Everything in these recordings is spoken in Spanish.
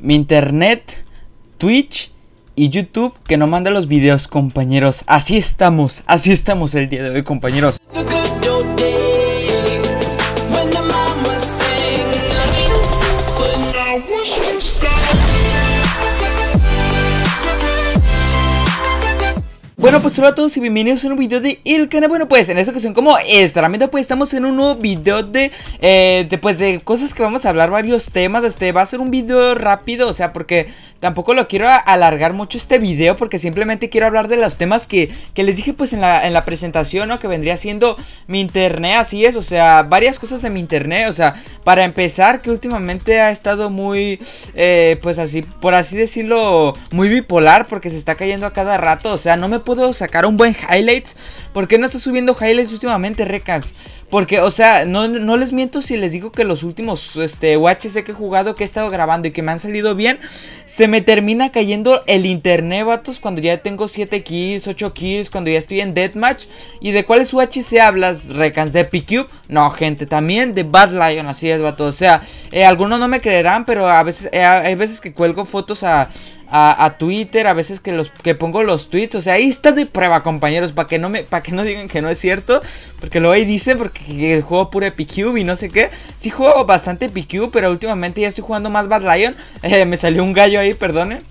mi internet, Twitch y YouTube que no manda los videos, compañeros. Así estamos, así estamos el día de hoy, compañeros. Bueno pues hola a todos y bienvenidos a un video de El Bueno pues en esta ocasión como esta herramienta pues estamos en un nuevo video de, eh, de, pues, de cosas que vamos a hablar varios temas Este va a ser un video rápido o sea porque tampoco lo quiero alargar mucho este video Porque simplemente quiero hablar de los temas que, les dije pues en la, en la presentación ¿no? Que vendría siendo mi internet así es o sea varias cosas de mi internet O sea para empezar que últimamente ha estado muy eh, pues así por así decirlo muy bipolar Porque se está cayendo a cada rato o sea no me puedo sacar un buen highlights. ¿Por qué no está subiendo highlights últimamente, recas? Porque, o sea, no, les miento si les digo que los últimos este, UHC que he jugado, que he estado grabando y que me han salido bien, se me termina cayendo el internet, vatos, cuando ya tengo 7 kills, 8 kills, cuando ya estoy en Deathmatch. ¿Y de cuáles se hablas, recans? ¿De PQ? No, gente, también de Bad Lion, así es, vatos. O sea, eh, algunos no me creerán, pero a veces, eh, hay veces que cuelgo fotos a a, Twitter, a veces que los que pongo los tweets, o sea, ahí está de prueba, compañeros, para que no me para que no digan que no es cierto, porque luego ahí dicen porque juego puro Epicube y no sé qué. Sí juego bastante Epicube pero últimamente ya estoy jugando más Bad Lion. Eh, me salió un gallo ahí, perdonen.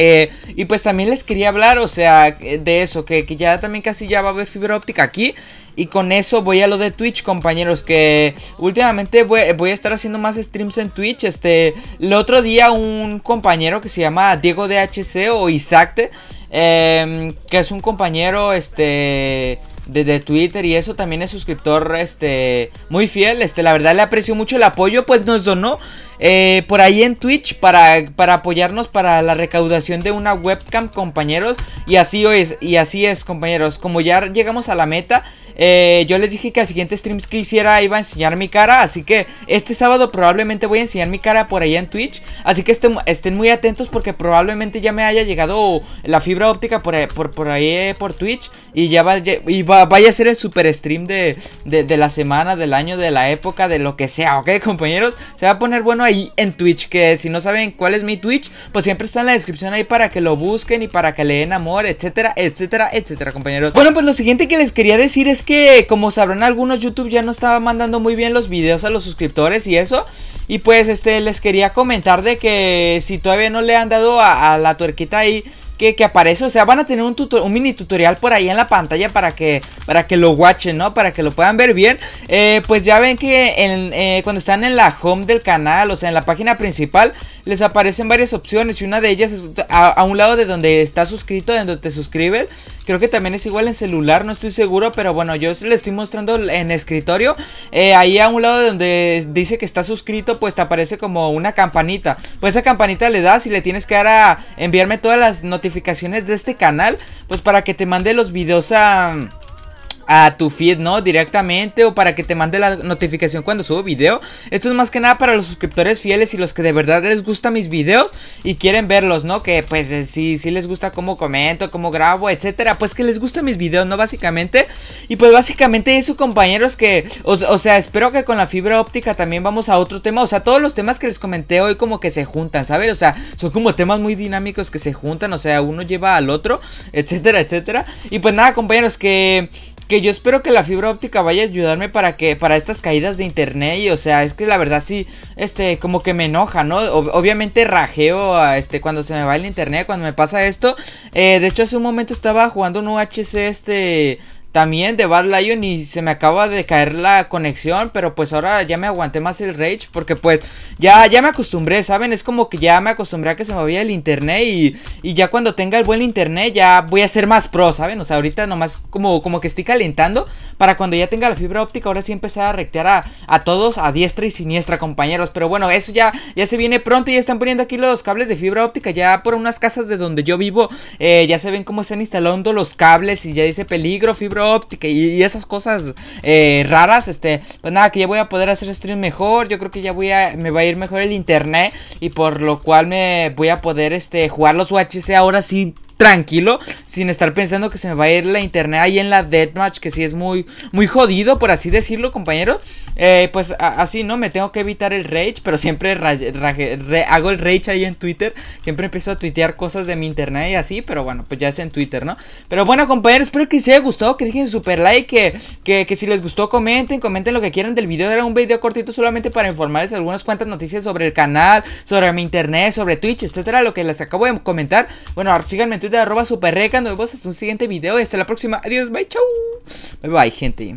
Eh, y pues también les quería hablar, o sea, eh, de eso, que, ya también casi ya va a haber fibra óptica aquí. Y con eso voy a lo de Twitch, compañeros, que últimamente voy, a estar haciendo más streams en Twitch. Este, el otro día un compañero que se llama Diego DHC o Isacte, em, que es un compañero, este... De, Twitter y eso también es suscriptor este muy fiel este la verdad le aprecio mucho el apoyo pues nos donó eh, por ahí en Twitch para, para apoyarnos para la recaudación de una webcam, compañeros. Y así es, y así es, compañeros. Como ya llegamos a la meta, eh, yo les dije que al siguiente stream que hiciera iba a enseñar mi cara. Así que este sábado probablemente voy a enseñar mi cara por ahí en Twitch. Así que estén, estén muy atentos porque probablemente ya me haya llegado la fibra óptica por, eh, ahí, por, Twitch. Y ya vaya, y a ser el super stream de, de la semana, del año, de la época, de lo que sea, ¿ok, compañeros? Se va a poner bueno ahí en Twitch. Que si no saben cuál es mi Twitch, pues siempre está en la descripción ahí para que lo busquen y para que le den amor, etcétera, etcétera, etcétera, compañeros. Bueno, pues lo siguiente que les quería decir es que, como sabrán algunos, YouTube ya no estaba mandando muy bien los videos a los suscriptores y eso. Y pues este les quería comentar de que si todavía no le han dado a, la tuerquita ahí que, aparece, o sea, van a tener un, un mini tutorial por ahí en la pantalla para que, para que lo watchen, ¿no? Para que lo puedan ver bien. Eh, pues ya ven que eh, cuando están en la home del canal, o sea, en la página principal, les aparecen varias opciones y una de ellas es a, a un lado de donde está suscrito, de donde te suscribes. Creo que también es igual en celular, no estoy seguro, pero bueno, yo le estoy mostrando en escritorio. Eh, ahí a un lado donde dice que está suscrito, pues te aparece como una campanita. Pues esa campanita le das y le tienes que dar a enviarme todas las notificaciones de este canal, pues para que te mande los videos a a tu feed, ¿no? Directamente o para que te mande la notificación cuando subo video. Esto es más que nada para los suscriptores fieles y los que de verdad les gustan mis videos y quieren verlos, ¿no? Que pues eh, sí, sí les gusta cómo comento, cómo grabo, etcétera. Pues que les gustan mis videos, ¿no? Básicamente. Y pues básicamente eso, compañeros, que, o, o sea, espero que con la fibra óptica también vamos a otro tema. O sea, todos los temas que les comenté hoy como que se juntan, ¿sabes? O sea, son como temas muy dinámicos que se juntan, o sea, uno lleva al otro, etcétera, etcétera. Y pues nada, compañeros, que que yo espero que la fibra óptica vaya a ayudarme para que para estas caídas de internet y o sea es que la verdad sí este como que me enoja no obviamente rajeo a, este cuando se me va el internet cuando me pasa esto eh, de hecho hace un momento estaba jugando un UHC este también de Bad Lion y se me acaba de caer la conexión, pero pues ahora ya me aguanté más el rage porque pues ya, ya me acostumbré, ¿saben? Es como que ya me acostumbré a que se me vaya el internet y, y ya cuando tenga el buen internet ya voy a ser más pro, ¿saben? O sea, ahorita nomás como, como que estoy calentando para cuando ya tenga la fibra óptica ahora sí empezar a rectear a, todos a diestra y siniestra, compañeros. Pero bueno, eso ya, ya se viene pronto y ya están poniendo aquí los cables de fibra óptica ya por unas casas de donde yo vivo. Eh, ya se ven cómo están instalando los cables y ya dice peligro, fibra óptica y, esas cosas eh, raras, este, pues nada, que ya voy a poder hacer stream mejor, yo creo que ya voy a, me va a ir mejor el internet y por lo cual me voy a poder, este, jugar los UHC ahora sí tranquilo, sin estar pensando que se me va a ir la internet ahí en la deathmatch, que sí es muy, muy jodido, por así decirlo, compañero. Eh, pues así, ¿no? Me tengo que evitar el rage, pero siempre hago el rage ahí en Twitter. Siempre empiezo a tuitear cosas de mi internet y así, pero bueno, pues ya es en Twitter, ¿no? Pero bueno, compañeros, espero que les haya gustado, que dejen super like, que, si les gustó comenten, comenten lo que quieran del video. Era un video cortito solamente para informarles algunas cuantas noticias sobre el canal, sobre mi internet, sobre Twitch, etcétera, lo que les acabo de comentar. Bueno, ahora síganme en Twitter de arroba superreca. Nos vemos en un siguiente video. Hasta la próxima. Adiós, bye, chau. Bye bye, gente.